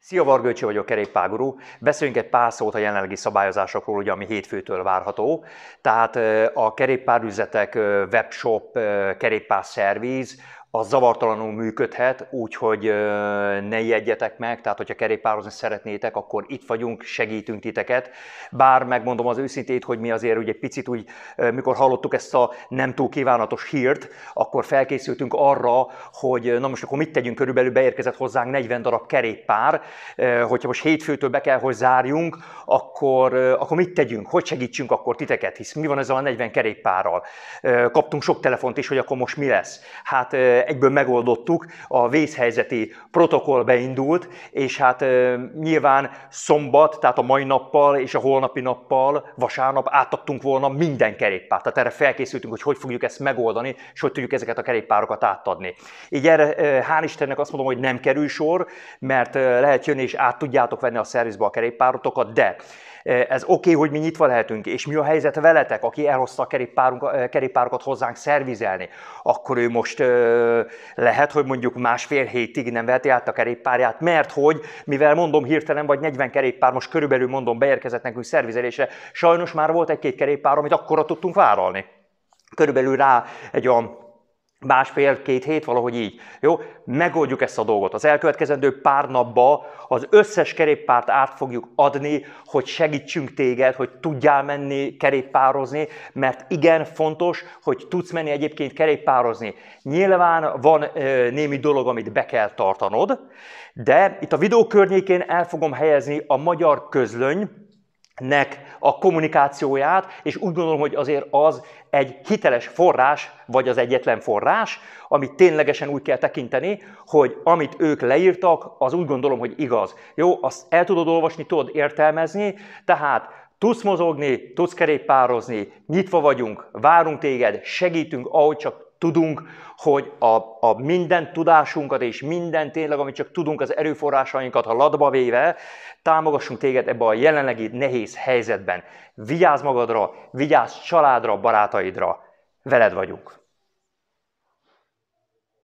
Szia, Vargőcsi vagyok, kerékpáguru. Beszéljünk egy pár szót a jelenlegi szabályozásokról, ugye, ami hétfőtől várható. Tehát a kerékpárüzletek, webshop, kerékpárszerviz, az zavartalanul működhet, úgyhogy ne jegyetek meg, tehát hogyha kerékpározni szeretnétek, akkor itt vagyunk, segítünk titeket. Bár megmondom az őszintét, hogy mi azért ugye picit úgy, mikor hallottuk ezt a nem túl kívánatos hírt, akkor felkészültünk arra, hogy na most akkor mit tegyünk, körülbelül beérkezett hozzánk 40 darab kerékpár, hogyha most hétfőtől be kell, hogy zárjunk, akkor, akkor mit tegyünk, hogy segítsünk akkor titeket, hisz mi van ezzel a 40 kerékpárral? Kaptunk sok telefont is, hogy akkor most mi lesz. Hát egyből megoldottuk, a vészhelyzeti protokoll beindult, és hát nyilván szombat, tehát a mai nappal és a holnapi nappal, vasárnap átadtunk volna minden kerékpárt. Tehát erre felkészültünk, hogy hogy fogjuk ezt megoldani, és hogy tudjuk ezeket a kerékpárokat átadni. Így erre hál' Istennek azt mondom, hogy nem kerül sor, mert lehet jönni és át tudjátok venni a szervizbe a kerékpárotokat, de ez oké, okay, hogy mi nyitva lehetünk, és mi a helyzet veletek, aki elhozta a kerékpárunk, kerékpárokat hozzánk szervizelni, akkor ő most lehet, hogy mondjuk másfél hétig nem veheti át a kerékpárját, mert hogy, mivel mondom hirtelen, vagy 40 kerékpár most körülbelül mondom beérkezett nekünk szervizelésre, sajnos már volt egy-két kerékpár, amit akkor tudtunk vállalni. Körülbelül rá egy olyan másfél, két hét, valahogy így. Jó? Megoldjuk ezt a dolgot. Az elkövetkezendő pár napba az összes kerékpárt át fogjuk adni, hogy segítsünk téged, hogy tudjál menni kerékpározni, mert igen fontos, hogy tudsz menni egyébként kerékpározni. Nyilván van e, némi dolog, amit be kell tartanod, de itt a videó környékén el fogom helyezni a magyar közlöny, nek a kommunikációját, és úgy gondolom, hogy azért az egy hiteles forrás, vagy az egyetlen forrás, amit ténylegesen úgy kell tekinteni, hogy amit ők leírtak, az úgy gondolom, hogy igaz. Jó, azt el tudod olvasni, tudod értelmezni, tehát tudsz mozogni, tudsz kerékpározni, nyitva vagyunk, várunk téged, segítünk, ahogy csak tudunk, hogy a, a minden tudásunkat és minden tényleg, amit csak tudunk, az erőforrásainkat, ha ladba véve, támogassunk téged ebbe a jelenlegi nehéz helyzetben. Vigyázz magadra, vigyázz családra, barátaidra. Veled vagyunk.